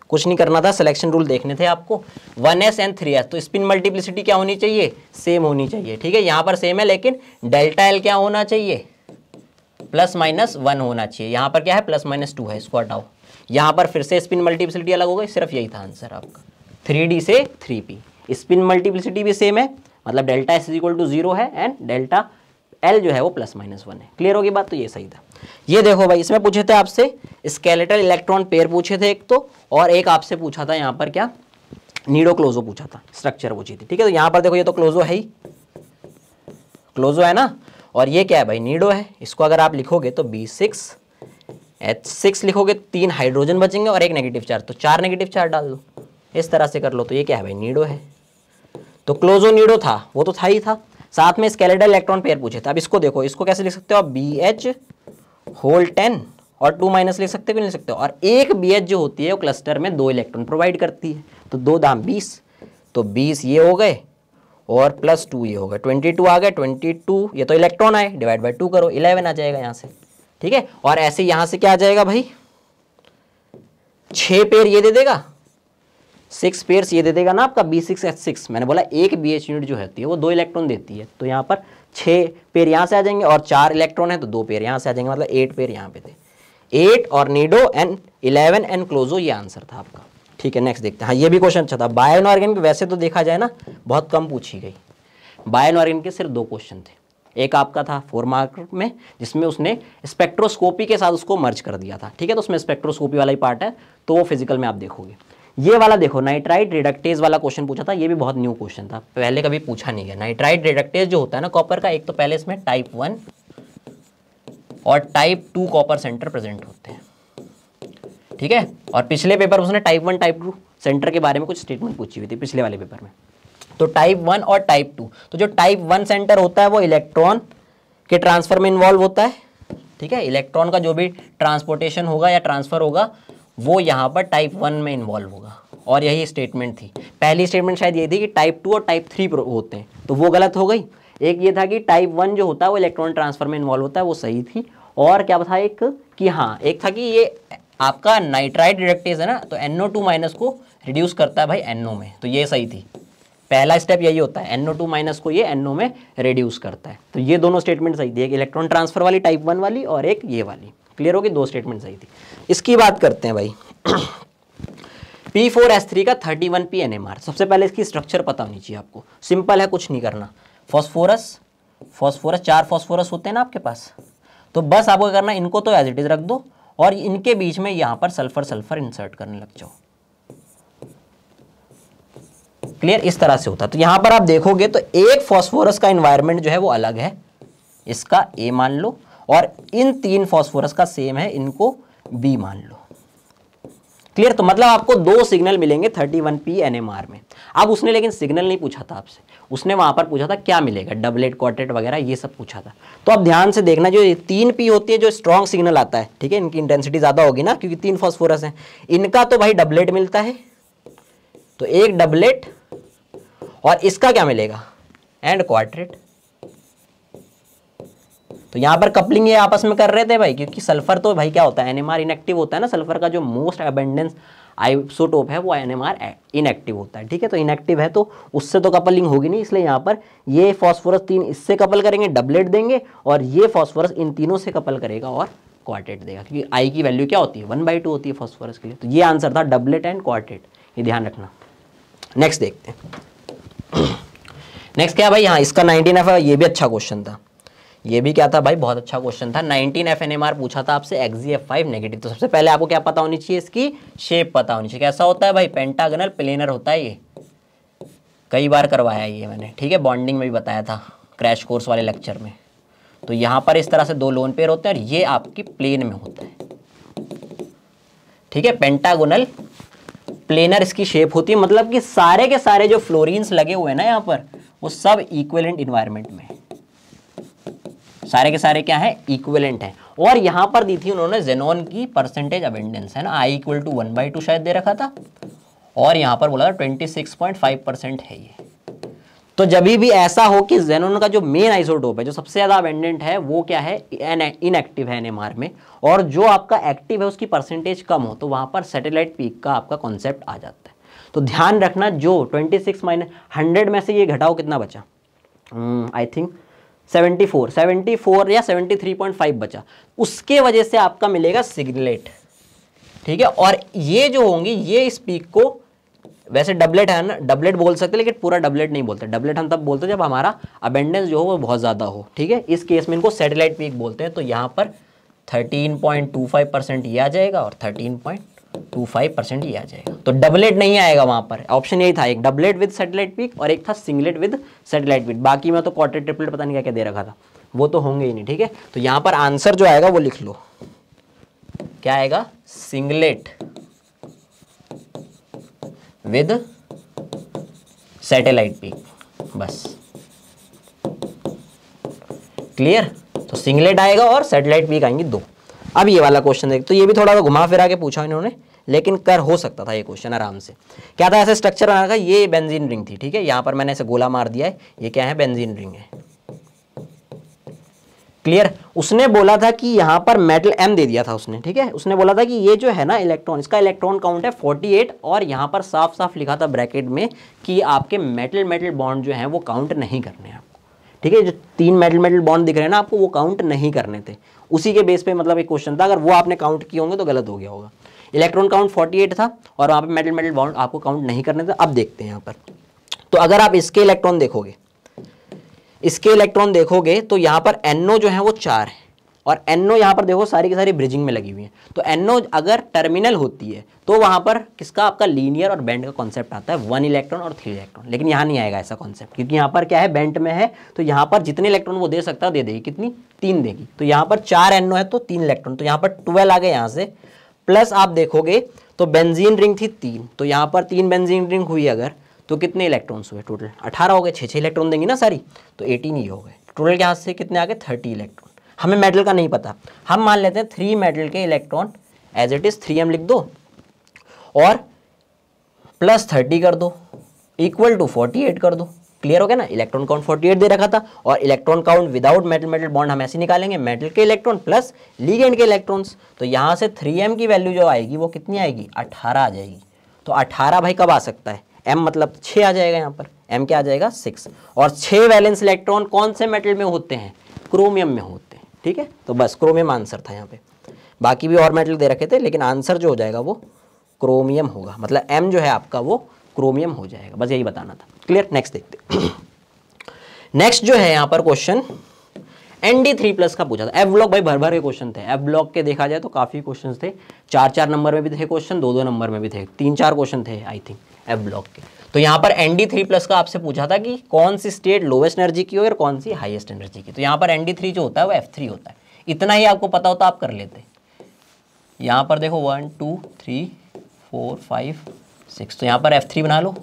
कुछ नहीं करना था सिलेक्शन रूल देखने थे आपको one S and three S तो स्पिन मल्टीप्लिसिटी क्या होनी चाहिए सेम होनी चाहिए ठीक है यहाँ पर सेम है लेकिन डेल्टा एल क्या होना चाहिए प्लस माइनस वन होना चाहिए यहाँ पर क्या है प्लस माइनस टू है स्क्वाड हटाओ यहाँ पर फिर से स्पिन मल्टीप्लिसिटी अलग हो गई सिर्फ यही था आंसर आपका थ्री से थ्री स्पिन मल्टीप्लिसिटी भी सेम है मतलब delta S equal to zero है एंड डेल्टा एल जो है वो प्लस माइनस वन है क्लियर होगी बात तो ये सही था ये देखो भाई इसमें पूछे थे आपसे स्केलेटल इलेक्ट्रॉन पेयर पूछे थे एक तो और एक आपसे पूछा था यहाँ पर क्या नीडो क्लोजो पूछा था स्ट्रक्चर पूछी थी ठीक है तो यहाँ पर देखो ये तो क्लोजो है ही क्लोजो है ना और ये क्या है भाई नीडो है इसको अगर आप लिखोगे तो बी सिक्स एच सिक्स लिखोगे तीन हाइड्रोजन बचेंगे और एक नेगेटिव चार्ज तो चार नेगेटिव चार्ज डाल दो इस तरह से कर लो तो ये क्या है भाई नीडो है तो क्लोजो नीडो था वो तो था ही था साथ में स्केलेटल इलेक्ट्रॉन पेयर पूछे थे अब इसको देखो इसको कैसे लिख सकते हो आप बी एच होल टेन और टू माइनस लिख सकते हो नहीं लिख सकते हो और एक बी एच जो होती है वो क्लस्टर में दो इलेक्ट्रॉन प्रोवाइड करती है तो दो दाम बीस तो बीस ये हो गए और प्लस टू ये हो गए ट्वेंटी टू आ गए ट्वेंटी टू ये तो इलेक्ट्रॉन आए डिवाइड बाई टू करो इलेवन आ जाएगा यहाँ से ठीक है और ऐसे यहां से क्या आ जाएगा भाई छह पेयर ये दे देगा सिक्स पेयर्स ये दे देगा ना आपका बी सिक्स एच सिक्स मैंने बोला एक बी एच यूनिट जो होती है वो दो इलेक्ट्रॉन देती है तो यहां पर छह पेयर यहां से आ जाएंगे और चार इलेक्ट्रॉन है तो दो पेयर यहाँ से आ जाएंगे मतलब एट पेयर यहां पे थे एट और नीडो एंड इलेवन एंड क्लोजो ये आंसर था आपका ठीक है नेक्स्ट देखते हैं हाँ ये भी क्वेश्चन अच्छा था बायोन वैसे तो देखा जाए ना बहुत कम पूछी गई बायोन के सिर्फ दो क्वेश्चन थे एक आपका था फोर मार्क में जिसमें उसने स्पेक्ट्रोस्कोपी के साथ उसको मर्ज कर दिया था ठीक है तो उसमें स्पेक्ट्रोस्कोपी वाला ही पार्ट है तो वो फिजिकल में आप देखोगे ये वाला देखो नाइट्राइट रिडक्टेज वाला क्वेश्चन पूछा था ये भी बहुत न्यू क्वेश्चन था पहले कभी पूछा नहीं गया नाइट्राइट रिडक्टेज जो होता है ना कॉपर का एक तो पहले इसमें टाइप वन और type two copper center present होते हैं ठीक है और पिछले पेपर उसने type one type two center के बारे में कुछ स्टेटमेंट पूछी हुई थी पिछले वाले पेपर में तो टाइप वन और टाइप टू तो जो टाइप वन सेंटर होता है वो इलेक्ट्रॉन के ट्रांसफर में इन्वॉल्व होता है ठीक है इलेक्ट्रॉन का जो भी ट्रांसपोर्टेशन होगा या ट्रांसफर होगा वो यहाँ पर टाइप वन में इन्वॉल्व होगा और यही स्टेटमेंट थी पहली स्टेटमेंट शायद ये थी कि टाइप टू और टाइप थ्री होते हैं तो वो गलत हो गई एक ये था कि टाइप वन जो होता है वो इलेक्ट्रॉन ट्रांसफर में इन्वॉल्व होता है वो सही थी और क्या था एक कि हाँ एक था कि ये आपका नाइट्राइड डिडक्टेज है ना तो एनओ टू माइनस को रिड्यूस करता है भाई एनओ में तो ये सही थी पहला स्टेप यही होता है एनओ टू माइनस को ये एनओ में रिड्यूस करता है तो ये दोनों स्टेटमेंट सही थी एक इलेक्ट्रॉन ट्रांसफर वाली टाइप वन वाली और एक ये वाली क्लियर होगी दो स्टेटमेंट सही थी इसकी बात करते हैं भाई पी फोर एस थ्री का thirty one P N M R सबसे पहले इसकी स्ट्रक्चर पता होनी चाहिए आपको सिंपल है कुछ नहीं करना फॉस्फोरस फॉस्फोरस चार फॉस्फोरस होते हैं ना आपके पास तो बस आपको करना इनको तो एज इट इज़ रख दो और इनके बीच में यहाँ पर सल्फर सल्फर इंसर्ट करने लग जाओ क्लियर इस तरह से होता है तो यहां पर आप देखोगे तो एक फॉस्फोरस का इन्वायरमेंट जो है वो अलग है इसका ए मान लो और इन तीन फॉस्फोरस का सेम है इनको बी मान लो क्लियर तो मतलब आपको दो सिग्नल मिलेंगे 31 वन पी एन में अब उसने लेकिन सिग्नल नहीं पूछा था आपसे उसने वहां पर पूछा था क्या मिलेगा डबलेट क्वार्टेट वगैरह ये सब पूछा था तो अब ध्यान से देखना जो तीन पी होती है जो स्ट्रॉन्ग सिग्नल आता है ठीक है इनकी इंटेंसिटी ज़्यादा होगी ना क्योंकि तीन फॉस्फोरस है इनका तो भाई डबलेट मिलता है तो एक डबलेट और इसका क्या मिलेगा एंड क्वार्टरेट तो यहां पर कपलिंग ये आपस में कर रहे थे भाई क्योंकि सल्फर तो भाई क्या होता है एनएमआर इनएक्टिव होता है ना सल्फर का जो मोस्ट अबेंडेंस आइसोटोप है वो एनएमआर इनएक्टिव होता है ठीक है तो इनएक्टिव है तो उससे तो कपलिंग होगी नहीं इसलिए यहां पर ये फॉस्फोरस तीन इससे कपल करेंगे डबलेट देंगे और ये फॉस्फोरस इन तीनों से कपल करेगा और क्वार्टेट देगा क्योंकि आई की वैल्यू क्या होती है वन बाई टू होती है फॉस्फोरस के लिए तो ये आंसर था डबलेट एंड क्वार्टेट ये ध्यान रखना नेक्स्ट देखते हैं नेक्स्ट क्या भाई हाँ इसका नाइनटीन एफ ये भी अच्छा क्वेश्चन था ये भी क्या था भाई बहुत अच्छा क्वेश्चन था nineteen F N M R पूछा था आपसे एक्जी एफ फाइव नेगेटिव तो सबसे पहले आपको क्या पता होनी चाहिए इसकी शेप पता होनी चाहिए कैसा होता है भाई पेंटागनल प्लेनर होता है ये कई बार करवाया ये मैंने ठीक है बॉन्डिंग में भी बताया था क्रैश कोर्स वाले लेक्चर में तो यहाँ पर इस तरह से दो लोन पेयर होते हैं और ये आपकी प्लेन में होता है ठीक है पेंटागोनल प्लेनर इसकी शेप होती है मतलब कि सारे के सारे जो फ्लोरिन लगे हुए हैं ना यहाँ पर वो सब इक्वेलेंट इन्वायरमेंट में सारे के सारे क्या है इक्वेलेंट है और यहां पर दी थी उन्होंने जेनोन की परसेंटेज अबेंडेंस है ना I equal to one by two शायद दे रखा था और यहां पर बोला था twenty six point five percent है ये तो जब भी ऐसा हो कि जेनोन का जो मेन आइसोटोप है जो सबसे ज़्यादा अबेंडेंट है वो क्या है इनएक्टिव है एनएमआर में और जो आपका एक्टिव है उसकी परसेंटेज कम हो तो वहाँ पर सैटेलाइट पीक का आपका कॉन्सेप्ट आ जाता है तो ध्यान रखना जो ट्वेंटी सिक्स माइनस हंड्रेड में से ये घटाओ कितना बचा I think seventy four seventy four या सेवेंटी थ्री पॉइंट फाइव बचा उसके वजह से आपका मिलेगा सिगरेट ठीक है और ये जो होंगी ये इस पीक को वैसे डबलेट है ना डबलेट बोल सकते लेकिन पूरा डबलेट नहीं बोलते डबलेट हम तब बोलते जब हमारा अबेंडेंस जो हो वो बहुत ज़्यादा हो ठीक है इस केस में इनको सेटेलाइट पीक बोलते हैं तो यहाँ पर 13.25 परसेंट ये आ जाएगा और 13.25 परसेंट ये आ जाएगा तो डबलेट नहीं आएगा वहाँ पर ऑप्शन यही था एक डबलेट विद सेटेलाइट पीक और एक था सिंगलेट विद सेटेलाइट पीक बाकी में तो क्वार्टर ट्रिपलेट पता नहीं क्या क्या दे रखा था वो तो होंगे ही नहीं ठीक है तो यहाँ पर आंसर जो आएगा वो लिख लो क्या आएगा सिंगलेट विद सैटेलाइट पीक बस क्लियर तो सिंगलेट आएगा और सेटेलाइट वीक आएंगी दो अब ये वाला क्वेश्चन देख तो ये भी थोड़ा सा घुमा फिरा के पूछा इन्होंने लेकिन कर हो सकता था ये क्वेश्चन आराम से क्या था ऐसे स्ट्रक्चर बना था ये बेंजीन रिंग थी ठीक है यहाँ पर मैंने ऐसे गोला मार दिया है ये क्या है बेंजीन रिंग है क्लियर उसने बोला था कि यहाँ पर मेटल एम दे दिया था उसने ठीक है उसने बोला था कि ये जो है ना इलेक्ट्रॉन इसका इलेक्ट्रॉन काउंट है 48 और यहाँ पर साफ साफ लिखा था ब्रैकेट में कि आपके मेटल मेटल बॉन्ड जो है वो काउंट नहीं करने हैं ठीक है जो तीन मेटल मेटल बॉन्ड दिख रहे हैं ना आपको वो काउंट नहीं करने थे उसी के बेस पे मतलब एक क्वेश्चन था अगर वो आपने काउंट किए होंगे तो गलत हो गया होगा इलेक्ट्रॉन काउंट 48 था और वहाँ पे मेटल मेटल बॉन्ड आपको काउंट नहीं करने थे अब देखते हैं यहाँ पर तो अगर आप इसके इलेक्ट्रॉन देखोगे इसके इलेक्ट्रॉन देखोगे तो यहाँ पर एनओ जो है वो चार है और एनओ यहाँ पर देखो सारी की सारी ब्रिजिंग में लगी हुई है तो एनओ अगर टर्मिनल होती है तो वहाँ पर किसका आपका लीनियर और बैंड का कॉन्सेप्ट आता है वन इलेक्ट्रॉन और थ्री इलेक्ट्रॉन लेकिन यहाँ नहीं आएगा ऐसा कॉन्सेप्ट क्योंकि यहाँ पर क्या है बैंड में है तो यहाँ पर जितने इलेक्ट्रॉन वो दे सकता है दे देगी कितनी तीन देगी तो यहाँ पर चार एनओ है तो तीन इलेक्ट्रॉन तो यहाँ पर ट्वेल्व आ गए यहाँ से प्लस आप देखोगे तो बेंजीन रिंग थी तीन तो यहाँ पर तीन बेंजीन रिंग हुई अगर तो कितने इलेक्ट्रॉन्स हुए टोटल अठारह हो गए छः छः इलेक्ट्रॉन देंगी ना सारी तो एटीन ही हो गए टोटल के हाथ से कितने आ गए थर्टी इलेक्ट्रॉन हमें मेटल का नहीं पता हम मान लेते हैं थ्री मेटल के electron as it is three M लिख दो और प्लस थर्टी कर दो इक्वल टू फोर्टी एट कर दो क्लियर हो गया ना इलेक्ट्रॉन काउंट फोर्टी एट दे रखा था और electron count without metal metal bond हम ऐसे निकालेंगे मेटल के इलेक्ट्रॉन प्लस लीगेंड के इलेक्ट्रॉन्स तो यहाँ से थ्री एम की वैल्यू जो आएगी वो कितनी आएगी अट्ठारह आ जाएगी तो अट्ठारह भाई कब आ सकता है एम मतलब छः आ जाएगा यहाँ पर एम क्या आ जाएगा सिक्स और छः वैलेंस इलेक्ट्रॉन कौन से मेटल में होते हैं क्रोमियम में होते हैं ठीक है तो बस क्रोमियम आंसर था यहाँ पे बाकी भी और मेटल दे रखे थे लेकिन आंसर जो हो जाएगा वो क्रोमियम होगा मतलब एम जो है आपका वो क्रोमियम हो जाएगा बस यही बताना था क्लियर नेक्स्ट देखते नेक्स्ट *clears throat* जो है यहाँ पर क्वेश्चन एनडी थ्री प्लस का पूछा था एफ ब्लॉक भाई भर भर के क्वेश्चन थे एफ ब्लॉक के देखा जाए तो काफ़ी क्वेश्चन थे चार चार नंबर में भी थे क्वेश्चन दो दो नंबर में भी थे तीन चार क्वेश्चन थे आई थिंक एफ ब्लॉक के तो यहाँ पर एनडी थ्री प्लस का आपसे पूछा था कि कौन सी स्टेट लोवेस्ट एनर्जी की हो और कौन सी हाइएस्ट एनर्जी की तो यहाँ पर एनडी थ्री जो होता है वो एफ थ्री होता है इतना ही आपको पता होता तो आप कर लेते यहाँ पर देखो one two three four five six तो यहाँ पर एफ थ्री बना लो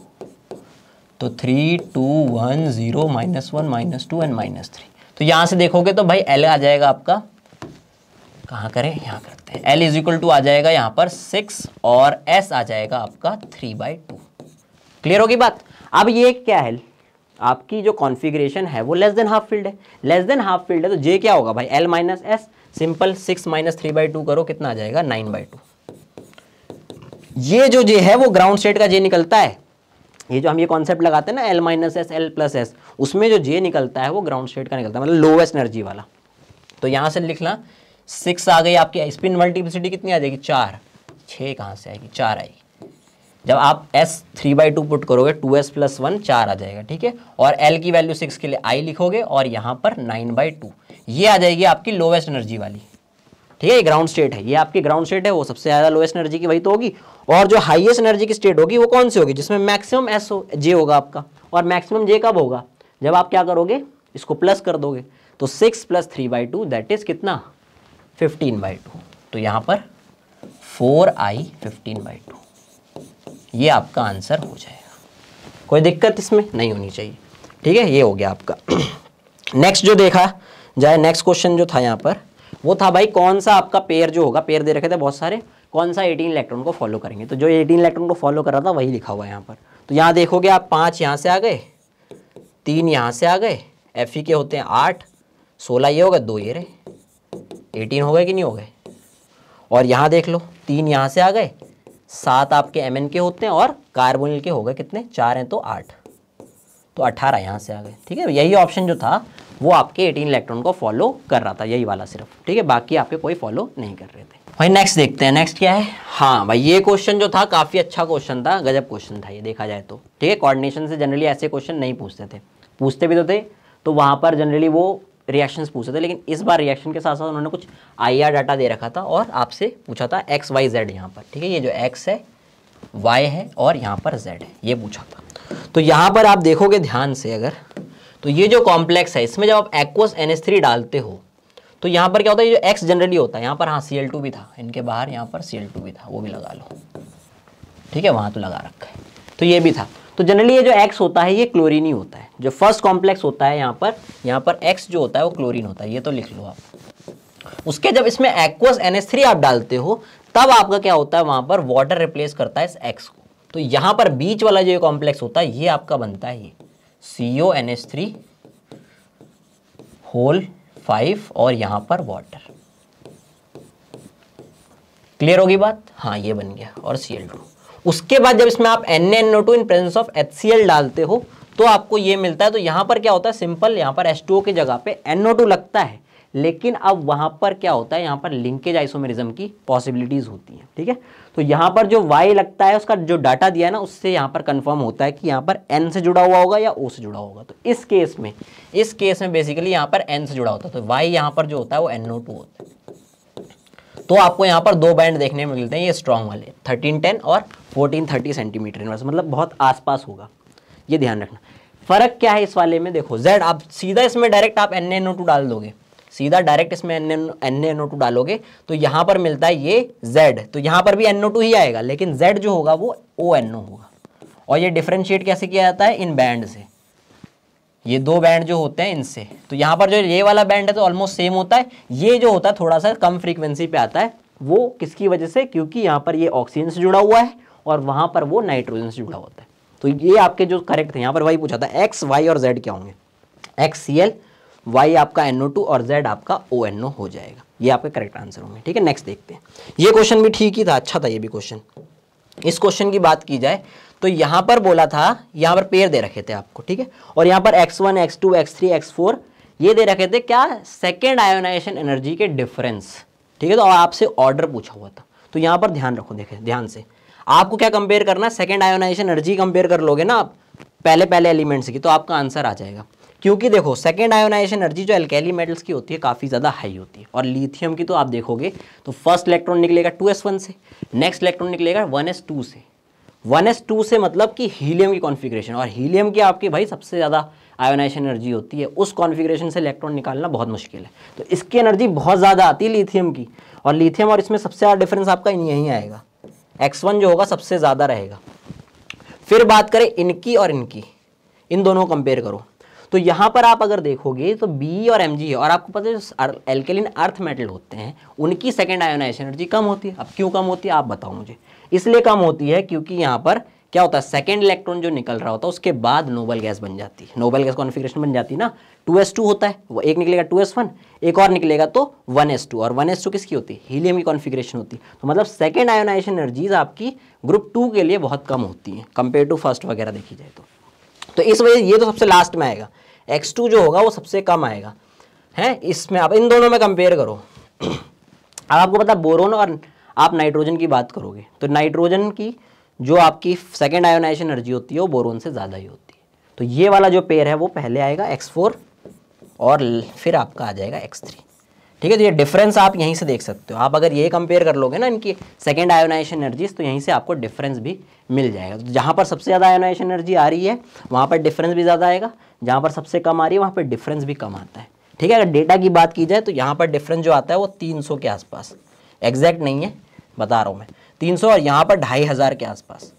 तो three two one zero minus one minus two and minus three तो यहां से देखोगे तो भाई एल आ जाएगा आपका कहां करें यहां करते हैं एल इज इक्वल टू आ जाएगा यहां पर सिक्स और एस आ जाएगा आपका थ्री बाई टू क्लियर होगी बात अब ये क्या है आपकी जो कॉन्फ़िगरेशन है वो लेस देन हाफ फील्ड है लेस देन हाफ फील्ड है तो जे क्या होगा भाई L minus S simple six minus three by two करो कितना आ जाएगा नाइन बाई टू ये जो जे है वो ग्राउंड स्टेट का जे निकलता है ये जो हम ये कॉन्सेप्ट लगाते हैं ना L minus S L plus S उसमें जो जे निकलता है वो ग्राउंड स्टेट का निकलता है मतलब लोवेस्ट एनर्जी वाला तो यहाँ से लिखना सिक्स आ गई आपकी स्पिन मल्टीप्लिसिटी कितनी आ जाएगी चार छः कहाँ से आएगी चार आएगी जब आप S three by two put करोगे टू एस प्लस वन चार आ जाएगा ठीक है और एल की वैल्यू सिक्स के लिए आई लिखोगे और यहाँ पर नाइन बाई टू ये आ जाएगी आपकी लोवेस्ट एनर्जी वाली ठीक है ये ग्राउंड स्टेट है ये आपकी ग्राउंड स्टेट है वो सबसे ज़्यादा लोएस्ट एनर्जी की वही तो होगी और जो हाईएस्ट एनर्जी की स्टेट होगी वो कौन सी होगी जिसमें मैक्सिमम एस हो जे होगा आपका और मैक्सिमम जे कब होगा जब आप क्या करोगे इसको प्लस कर दोगे तो six plus three by two that is कितना फिफ्टीन बाई टू तो यहां पर four I fifteen by two ये आपका आंसर हो जाएगा कोई दिक्कत इसमें नहीं होनी चाहिए ठीक है ये हो गया आपका नेक्स्ट *coughs* जो देखा जाए नेक्स्ट क्वेश्चन जो था यहां पर वो था भाई कौन सा आपका पेयर जो होगा पेयर दे रखे थे बहुत सारे कौन सा 18 इलेक्ट्रॉन को फॉलो करेंगे तो जो 18 इलेक्ट्रॉन को फॉलो कर रहा था वही लिखा हुआ है यहाँ पर तो यहाँ देखोगे आप पाँच यहाँ से आ गए तीन यहाँ से आ गए एफ के e होते हैं आठ सोलह ये हो गए दो ये रहे एटीन हो गए कि नहीं हो गए और यहाँ देख लो तीन यहाँ से आ गए सात आपके एम के होते हैं और कार्बोनिल के हो गए कितने चार हैं तो आठ तो अट्ठारह यहाँ से आ गए ठीक है यही ऑप्शन जो था वो आपके एटीन इलेक्ट्रॉन को फॉलो कर रहा था यही वाला सिर्फ ठीक है बाकी आपके कोई फॉलो नहीं कर रहे थे भाई नेक्स्ट देखते हैं नेक्स्ट क्या है हाँ भाई ये क्वेश्चन जो था काफ़ी अच्छा क्वेश्चन था गजब क्वेश्चन था ये देखा जाए तो ठीक है कॉर्डिनेशन से जनरली ऐसे क्वेश्चन नहीं पूछते थे पूछते भी तो थे तो वहाँ पर जनरली वो रिएक्शन पूछते थे लेकिन इस बार रिएक्शन के साथ साथ उन्होंने कुछ आई डाटा दे रखा था और आपसे पूछा था एक्स वाई जेड यहाँ पर ठीक है ये जो एक्स है वाई है और यहाँ पर जेड है ये पूछा था तो यहाँ पर आप देखोगे ध्यान से अगर तो ये जो कॉम्प्लेक्स है इसमें जब आप एक्वस एन डालते हो तो यहाँ पर क्या होता है ये जो एक्स जनरली होता है यहाँ पर हाँ सी भी था इनके बाहर यहाँ पर सी भी था वो भी लगा लो ठीक है वहाँ तो लगा रखा है तो ये भी था तो जनरली ये जो एक्स होता है ये क्लोरीन ही होता है जो फर्स्ट कॉम्प्लेक्स होता है यहाँ पर यहाँ पर एक्स जो होता है वो क्लोरीन होता है ये तो लिख लो आप उसके जब इसमें एक्वस एन आप डालते हो तब आपका क्या होता है वहाँ पर वाटर रिप्लेस करता है इस एक्स को तो यहाँ पर बीच वाला जो कॉम्प्लेक्स होता है ये आपका बनता है ये C O N S three whole five और यहाँ पर वाटर क्लियर होगी बात हाँ ये बन गया और सी एल टू उसके बाद जब इसमें आप N N O two in presence of H C L डालते हो तो आपको ये मिलता है तो यहाँ पर क्या होता है सिंपल यहाँ पर एस टू ओ की जगह पे एन ओ टू लगता है लेकिन अब वहां पर क्या होता है यहां पर लिंकेज आइसोमेरिज्म की पॉसिबिलिटीज़ होती हैं ठीक है थीके? तो यहां पर जो वाई लगता है उसका जो डाटा दिया है ना उससे यहां पर कंफर्म होता है कि यहां पर एन से जुड़ा हुआ होगा या ओ से जुड़ा होगा तो इस केस में इस केस में बेसिकली यहां पर एन से जुड़ा होता है तो वाई यहां पर जो होता है वो टू होता है तो आपको यहां पर दो बैंड देखने में मिलते हैं ये स्ट्रॉन्ग वाले थर्टीन टेन और फोर्टीन थर्टी सेंटीमीटर इनवर्स मतलब बहुत आसपास होगा ये ध्यान रखना फर्क क्या है इस वाले में देखो जेड आप सीधा इसमें डायरेक्ट आप एन एन ओ टू डाल दोगे सीधा डायरेक्ट इसमें एन एन टू डालोगे तो यहां पर मिलता है ये Z तो यहां पर भी एन टू ही आएगा लेकिन Z जो होगा वो ओ एन ओ होगा और ये डिफ्रेंशिएट कैसे किया जाता है इन बैंड से ये दो बैंड जो होते हैं इनसे तो यहां पर जो ये वाला बैंड है तो ऑलमोस्ट सेम होता है ये जो होता है थोड़ा सा कम फ्रीक्वेंसी पे आता है वो किसकी वजह से क्योंकि यहां पर ये ऑक्सीजन से जुड़ा हुआ है और वहां पर वो नाइट्रोजन से जुड़ा होता है तो ये आपके जो करेक्ट थे यहां पर वही पूछा था एक्स वाई और जेड क्या होंगे एक्स सी एल वाई आपका एनओ टू और जेड आपका ओ ओ हो जाएगा ये आपका करेक्ट आंसर होंगे ठीक है नेक्स्ट देखते हैं ये क्वेश्चन भी ठीक ही था अच्छा था ये भी क्वेश्चन इस क्वेश्चन की बात की जाए तो यहाँ पर बोला था यहाँ पर पेयर दे रखे थे आपको ठीक है और यहाँ पर X one X two X three X four ये दे रखे थे क्या सेकेंड आयोनाइजेशन एनर्जी के डिफरेंस ठीक है तो आपसे ऑर्डर पूछा हुआ था तो यहाँ पर ध्यान रखो देखे ध्यान से आपको क्या कंपेयर करना सेकेंड आयोनाइजेशन एनर्जी कंपेयर कर लोगे ना आप पहले पहले एलिमेंट्स की तो आपका आंसर आ जाएगा क्योंकि देखो सेकेंड आयोनाइजेशन एनर्जी जो एल्केली मेटल्स की होती है काफ़ी ज़्यादा हाई होती है और लिथियम की तो आप देखोगे तो फर्स्ट इलेक्ट्रॉन निकलेगा टू एस वन से नेक्स्ट इलेक्ट्रॉन निकलेगा वन एस टू से वन एस टू से मतलब कि हीलियम की कॉन्फिग्रेशन और हीलियम की आपकी भाई सबसे ज़्यादा आयोनाइजेशन एनर्जी होती है उस कॉन्फिग्रेशन से इलेक्ट्रॉन निकालना बहुत मुश्किल है तो इसकी एनर्जी बहुत ज़्यादा आती है लिथियम की और लिथियम और इसमें सबसे ज़्यादा डिफरेंस आपका यहीं आएगा एक्स वन जो होगा सबसे ज़्यादा रहेगा फिर बात करें इनकी और इनकी इन दोनों कंपेयर करो तो यहाँ पर आप अगर देखोगे तो बी और एम है और आपको पता है एल्केलिन अर्थ मेटल होते हैं उनकी सेकेंड आयोनाइज एनर्जी कम होती है अब क्यों कम होती है आप बताओ मुझे इसलिए कम होती है क्योंकि यहाँ पर क्या होता है सेकेंड इलेक्ट्रॉन जो निकल रहा होता है उसके बाद नोबल गैस बन जाती है नोबल गैस कॉन्फिग्रेशन बन जाती है ना 2s2 होता है वो एक निकलेगा 2s1 एक और निकलेगा तो 1s2 और 1s2 किसकी होती है हीलियम की कॉन्फिग्रेशन होती है तो मतलब सेकेंड आयोनाइजेशन एनर्जीज आपकी ग्रुप टू के लिए बहुत कम होती हैं कंपेयर टू फर्स्ट वगैरह देखी जाए तो तो इस वजह ये तो सबसे लास्ट में आएगा एक्स टू जो होगा वो सबसे कम आएगा हैं इसमें आप इन दोनों में कंपेयर करो *clears throat* अब आपको पता बोरोन और आप नाइट्रोजन की बात करोगे तो नाइट्रोजन की जो आपकी सेकेंड आयोनाइजेशन एनर्जी होती है वो बोरोन से ज़्यादा ही होती है तो ये वाला जो पेयर है वो पहले आएगा एक्स फोर और फिर आपका आ जाएगा एक्स थ्री ठीक है तो ये डिफरेंस आप यहीं से देख सकते हो आप अगर ये कंपेयर कर लोगे ना इनकी सेकेंड आयोनाइजेशन एनर्जीज तो यहीं से आपको डिफरेंस भी मिल जाएगा तो जहाँ पर सबसे ज़्यादा आयोनाइजेशन एनर्जी आ रही है वहाँ पर डिफरेंस भी ज़्यादा आएगा जहाँ पर सबसे कम आ रही है वहाँ पर डिफरेंस भी कम आता है ठीक है अगर डेटा की बात की जाए तो यहाँ पर डिफरेंस जो आता है वो तीन के आसपास एग्जैक्ट नहीं है बता रहा हूँ मैं तीन और यहाँ पर ढाई के आसपास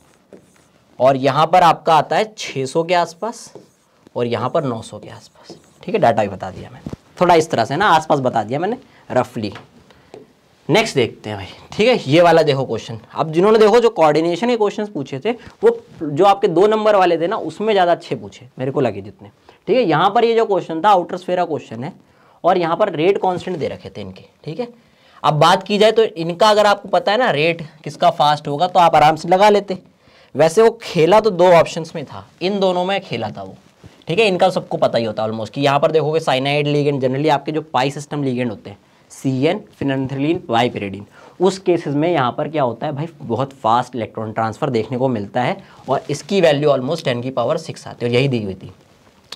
और यहाँ पर आपका आता है छः के आसपास और यहाँ पर नौ के आसपास ठीक है डाटा भी बता दिया मैंने थोड़ा इस तरह से ना आसपास बता दिया मैंने रफली नेक्स्ट देखते हैं भाई ठीक है ये वाला देखो क्वेश्चन अब जिन्होंने देखो जो कोऑर्डिनेशन के क्वेश्चन पूछे थे वो जो आपके दो नंबर वाले थे ना उसमें ज़्यादा अच्छे पूछे मेरे को लगे जितने ठीक है यहाँ पर ये जो क्वेश्चन था आउटर स्फेरा क्वेश्चन है और यहाँ पर रेट कॉन्स्टेंट दे रखे थे इनके ठीक है अब बात की जाए तो इनका अगर आपको पता है ना रेट किसका फास्ट होगा तो आप आराम से लगा लेते वैसे वो खेला तो दो ऑप्शन में था इन दोनों में खेला था वो ठीक है इनका सबको पता ही होता है ऑलमोस्ट कि यहाँ पर देखोगे साइनाइड लीगेंड जनरली आपके जो पाई सिस्टम लीगेंड होते हैं सी एन वाई पेरेडिन उस केसेस में यहाँ पर क्या होता है भाई बहुत फास्ट इलेक्ट्रॉन ट्रांसफ़र देखने को मिलता है और इसकी वैल्यू ऑलमोस्ट टेन की पावर सिक्स आती है और यही दी हुई थी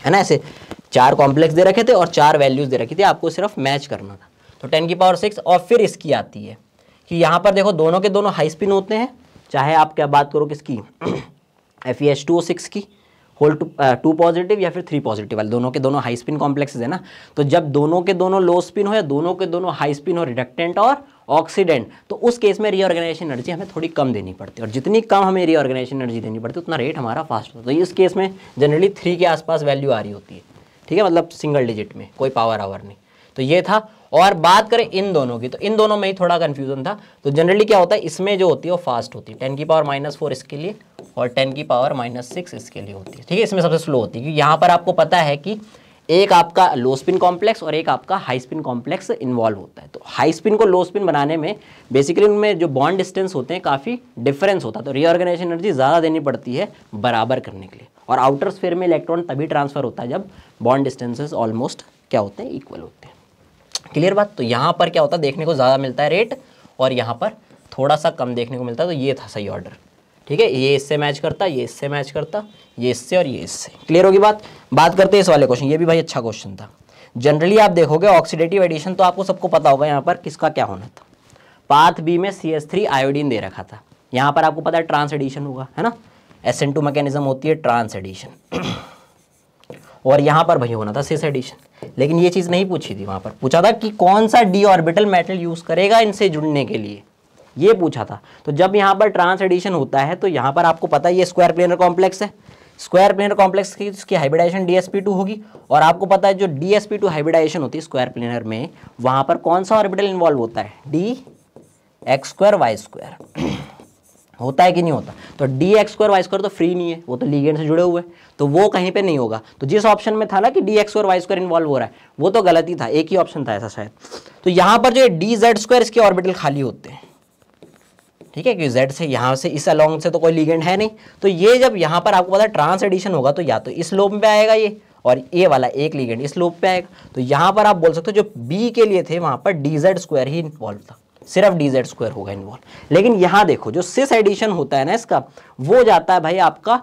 है ना ऐसे चार कॉम्प्लेक्स दे रखे थे और चार वैल्यूज़ दे रखी थी आपको सिर्फ मैच करना था तो टेन की पावर सिक्स और फिर इसकी आती है कि यहाँ पर देखो दोनों के दोनों हाई स्पिन होते हैं चाहे आप क्या बात करो किसकी F E H two O six की होल टू टू पॉजिटिव या फिर थ्री पॉजिटिव वाले दोनों के दोनों हाई स्पिन कॉम्प्लेक्सेज है ना तो जब दोनों के दोनों लो स्पिन हो या दोनों के दोनों हाई स्पिन हो रिडक्टेंट और ऑक्सीडेंट तो उस केस में रीऑर्गेनाइजेशन एनर्जी हमें थोड़ी कम देनी पड़ती है और जितनी कम हमें रीऑर्गेनाइजेशन एनर्जी देनी पड़ती है उतना रेट हमारा फास्ट होता है तो इस केस में जनरली थ्री के आसपास वैल्यू आ रही होती है ठीक है मतलब सिंगल डिजिट में कोई पावर आवर नहीं तो ये था और बात करें इन दोनों की तो इन दोनों में ही थोड़ा कन्फ्यूजन था तो जनरली क्या होता है इसमें जो होती है वो फास्ट होती है टेन की पावर माइनस फोर इसके लिए और टेन की पावर माइनस सिक्स इसके लिए होती है ठीक है इसमें सबसे स्लो होती है क्योंकि यहाँ पर आपको पता है कि एक आपका लो स्पिन कॉम्प्लेक्स और एक आपका हाई स्पिन कॉम्प्लेक्स इन्वॉल्व होता है तो हाई स्पिन को लो स्पिन बनाने में बेसिकली उनमें जो बॉन्ड डिस्टेंस होते हैं काफ़ी डिफरेंस होता है तो रीऑर्गेनाइजेशन एनर्जी ज़्यादा देनी पड़ती है बराबर करने के लिए और आउटर स्फेयर में इलेक्ट्रॉन तभी ट्रांसफर होता है जब बॉन्ड डिस्टेंसेज ऑलमोस्ट क्या होते हैं इक्वल होते हैं क्लियर बात तो यहाँ पर क्या होता है देखने को ज़्यादा मिलता है रेट और यहाँ पर थोड़ा सा कम देखने को मिलता है तो ये था सही ऑर्डर ठीक है ये इससे मैच करता ये इससे मैच करता ये इससे और ये इससे क्लियर होगी बात बात करते हैं इस वाले क्वेश्चन ये भी भाई अच्छा क्वेश्चन था जनरली आप देखोगे ऑक्सीडेटिव एडिशन तो आपको सबको पता होगा यहाँ पर किसका क्या होना था पाथ बी में सी एस थ्री आयोडीन दे रखा था यहाँ पर आपको पता है ट्रांस एडिशन होगा है ना एस एन टू मैकेनिज्म होती है ट्रांस एडिशन *clears throat* और यहाँ पर भाई होना था सिस एडिशन लेकिन ये चीज़ नहीं पूछी थी वहाँ पर पूछा था कि कौन सा डी ऑर्बिटल मेटल यूज़ करेगा इनसे जुड़ने के लिए ये पूछा था तो जब यहाँ पर ट्रांस एडिशन होता है तो यहाँ पर आपको पता है ये स्क्वायर प्लेनर कॉम्प्लेक्स है स्क्वायर प्लेनर कॉम्प्लेक्स की उसकी हाइब्रिडाइजेशन डीएसपी टू होगी और आपको पता है जो डीएसपी टू हाइब्रिडाइजेशन होती है स्क्वायर प्लेनर में वहाँ पर कौन सा ऑर्बिटल इन्वॉल्व होता है D X square Y square होता है कि नहीं होता तो D X square Y square तो फ्री नहीं है वो तो लीगेंड से जुड़े हुए हैं तो वो कहीं पे नहीं होगा तो जिस ऑप्शन में था ना कि D X square Y square involve हो रहा है वो तो गलत ही था एक ही ऑप्शन था ऐसा शायद तो यहाँ पर जो डी जेड स्क्वायर इसके ऑर्बिटल खाली होते हैं ठीक है क्योंकि जेड से यहाँ से इस अलॉन्ग से तो कोई लीगेंड है नहीं तो ये जब यहाँ पर आपको पता है ट्रांस एडिशन होगा तो या तो इस लोब में आएगा ये और ए वाला एक लीगेंड इस लोब पर आएगा तो यहाँ पर आप बोल सकते हो जो बी के लिए थे वहाँ पर डी जेड स्क्वायर ही इन्वॉल्व था सिर्फ डी जेड स्क्वायर होगा इन्वॉल्व लेकिन यहां देखो जो सिस एडिशन होता है ना इसका वो जाता है भाई आपका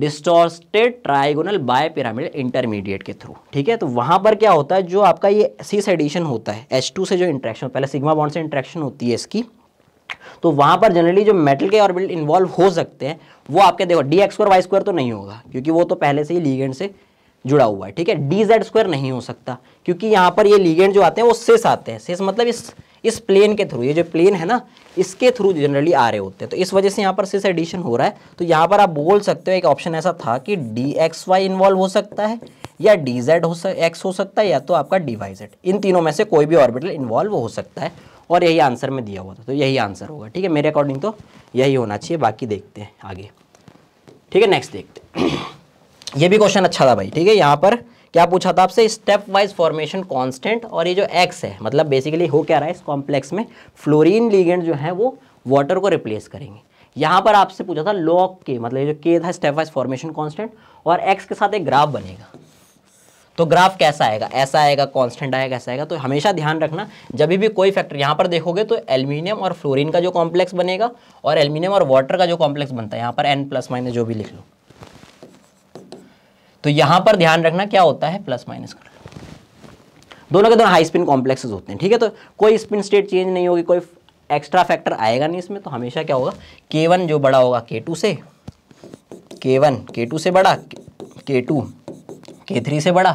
distorted trigonal bipyramid intermediate के थ्रू ठीक है तो वहां पर क्या होता है जो आपका ये सिस एडिशन होता है एच टू से जो इंट्रैक्शन पहले सिग्मा बॉन्ड से इंट्रैक्शन होती है इसकी तो वहां पर जनरली जो मेटल के ऑर्बिट इन्वॉल्व हो सकते हैं वो आपके देखो डी एक्स वाई स्क्वायर तो नहीं होगा क्योंकि वो तो पहले से ही लीगेंड से जुड़ा हुआ है ठीक है डी जेड स्क्वायर नहीं हो सकता क्योंकि यहां पर ये लीगेंड जो आते हैं वो सेस आते हैं सेस मतलब इस इस प्लेन के थ्रू ये जो प्लेन है ना इसके थ्रू जनरली आ रहे होते हैं तो इस वजह से यहाँ पर सिर्फ एडिशन हो रहा है तो यहाँ पर आप बोल सकते हो एक ऑप्शन ऐसा था कि डी एक्स वाई इन्वॉल्व हो सकता है या डी जेड हो सक एक्स हो सकता है या तो आपका डी वाई जेड इन तीनों में से कोई भी ऑर्बिटल इन्वॉल्व हो सकता है और यही आंसर में दिया हुआ था तो यही आंसर होगा ठीक है मेरे अकॉर्डिंग तो यही होना चाहिए बाकी देखते हैं आगे ठीक है नेक्स्ट देखते *clears throat* ये भी क्वेश्चन अच्छा था भाई ठीक है यहाँ पर क्या पूछा था आपसे स्टेप वाइज फॉर्मेशन कांस्टेंट और ये जो एक्स है मतलब बेसिकली हो क्या रहा है इस कॉम्प्लेक्स में फ्लोरीन लीगेंट जो है वो वाटर को रिप्लेस करेंगे यहाँ पर आपसे पूछा था लॉक के मतलब ये जो के था स्टेप वाइज फॉर्मेशन कॉन्स्टेंट और एक्स के साथ एक ग्राफ बनेगा तो ग्राफ कैसा आएगा ऐसा आएगा कांस्टेंट आएगा कैसा आएगा तो हमेशा ध्यान रखना जब भी कोई फैक्टर यहाँ पर देखोगे तो एल्युमिनियम और फ्लोरीन का जो कॉम्प्लेक्स बनेगा और एल्यूमिनियम और वाटर का जो कॉम्प्लेक्स बनता है यहाँ पर एन प्लस माइनस जो भी लिख लो तो यहाँ पर ध्यान रखना क्या होता है प्लस माइनस कर दोनों के दोनों हाई स्पिन कॉम्प्लेक्सेस होते हैं ठीक है तो कोई स्पिन स्टेट चेंज नहीं होगी कोई एक्स्ट्रा फैक्टर आएगा नहीं इसमें तो हमेशा क्या होगा के वन जो बड़ा होगा के टू से के वन के टू से बड़ा के टू के थ्री से बड़ा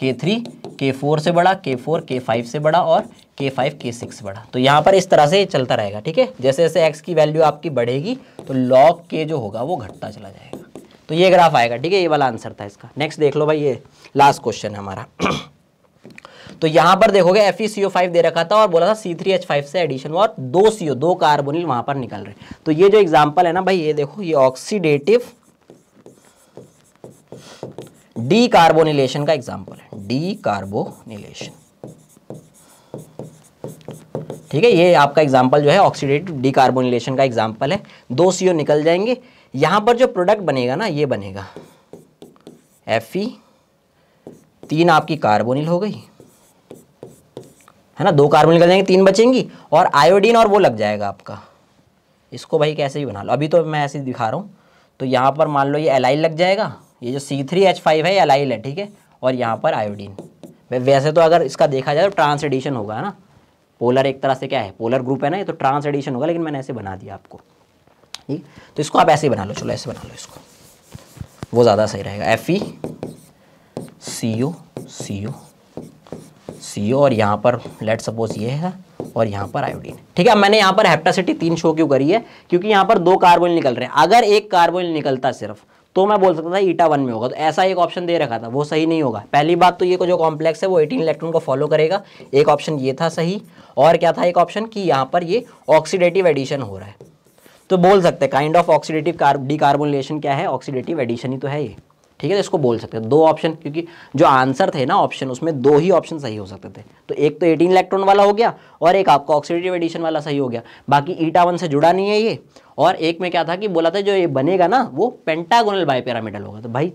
के थ्री के फोर से बड़ा के फोर के फाइव से बड़ा और के फाइव के सिक्स से बड़ा तो यहाँ पर इस तरह से चलता रहेगा ठीक है जैसे जैसे एक्स की वैल्यू आपकी बढ़ेगी तो लॉग के जो होगा वो घटता चला जाएगा तो ये ग्राफ आएगा ठीक है ये वाला आंसर था इसका नेक्स्ट देख लो भाई ये लास्ट क्वेश्चन है हमारा *clears throat* तो यहां पर देखोगे एफ ई सी दे रखा था और बोला था सी थ्री एच फाइव से एडिशन और दो सीओ दो कार्बोनिल वहां पर निकल रहे तो ये जो एग्जाम्पल है ना भाई ये देखो ये ऑक्सीडेटिव डी कार्बोनिलेशन का एग्जाम्पल है डी कार्बोनिलेशन ठीक है ये आपका एग्जाम्पल जो है ऑक्सीडेटिव डी कार्बोनिलेशन का एग्जाम्पल है दो सीओ निकल जाएंगे यहाँ पर जो प्रोडक्ट बनेगा ना ये बनेगा एफ ई तीन आपकी कार्बोनिल हो गई है ना दो कार्बोनिल निकल जाएंगे तीन बचेंगी और आयोडीन और वो लग जाएगा आपका इसको भाई कैसे भी बना लो अभी तो मैं ऐसे दिखा रहा हूँ तो यहाँ पर मान लो ये एलाइल लग जाएगा ये जो सी थ्री एच फाइव है एलाइल है ठीक है और यहाँ पर आयोडीन वैसे तो अगर इसका देखा जाए तो ट्रांस एडिशन होगा है ना पोलर एक तरह से क्या है पोलर ग्रुप है ना ये तो ट्रांस एडिशन होगा लेकिन मैंने ऐसे बना दिया आपको ठीक तो इसको आप ऐसे ही बना लो चलो ऐसे बना लो इसको वो ज़्यादा सही रहेगा एफ ई सी ओ सी ओ सी ओ और यहाँ पर लेट सपोज ये है और यहाँ पर आयोडीन ठीक है मैंने यहाँ पर हेप्टासिटी तीन शो क्यों करी है क्योंकि यहाँ पर दो कार्बोनिल निकल रहे हैं अगर एक कार्बोइन निकलता सिर्फ तो मैं बोल सकता था ईटा वन में होगा तो ऐसा एक ऑप्शन दे रखा था वो सही नहीं होगा पहली बात तो ये को जो कॉम्प्लेक्स है वो 18 इलेक्ट्रॉन को फॉलो करेगा एक ऑप्शन ये था सही और क्या था एक ऑप्शन कि यहाँ पर ये ऑक्सीडेटिव एडिशन हो रहा है तो बोल सकते हैं kind of oxidative car decarbonation क्या है ऑक्सीडेटिव एडिशन ही तो है ये ठीक है तो इसको बोल सकते हैं दो ऑप्शन क्योंकि जो आंसर थे ना ऑप्शन उसमें दो ही ऑप्शन सही हो सकते थे तो एक तो 18 इलेक्ट्रॉन वाला हो गया और एक आपका ऑक्सीडेटिव एडिशन वाला सही हो गया बाकी ईटा वन से जुड़ा नहीं है ये और एक में क्या था कि बोला था जो ये बनेगा ना वो पेंटागोनल बायपेरामिडल होगा तो भाई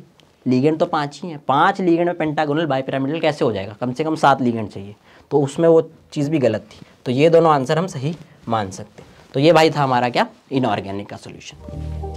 लीगेंड तो पाँच ही हैं पाँच लीगेंड में पेंटागोनल बायपेरामिडल कैसे हो जाएगा कम से कम सात लीगेंड चाहिए तो उसमें वो चीज़ भी गलत थी तो ये दोनों आंसर हम सही मान सकते हैं तो ये भाई था हमारा क्या इनऑर्गेनिक का सोल्यूशन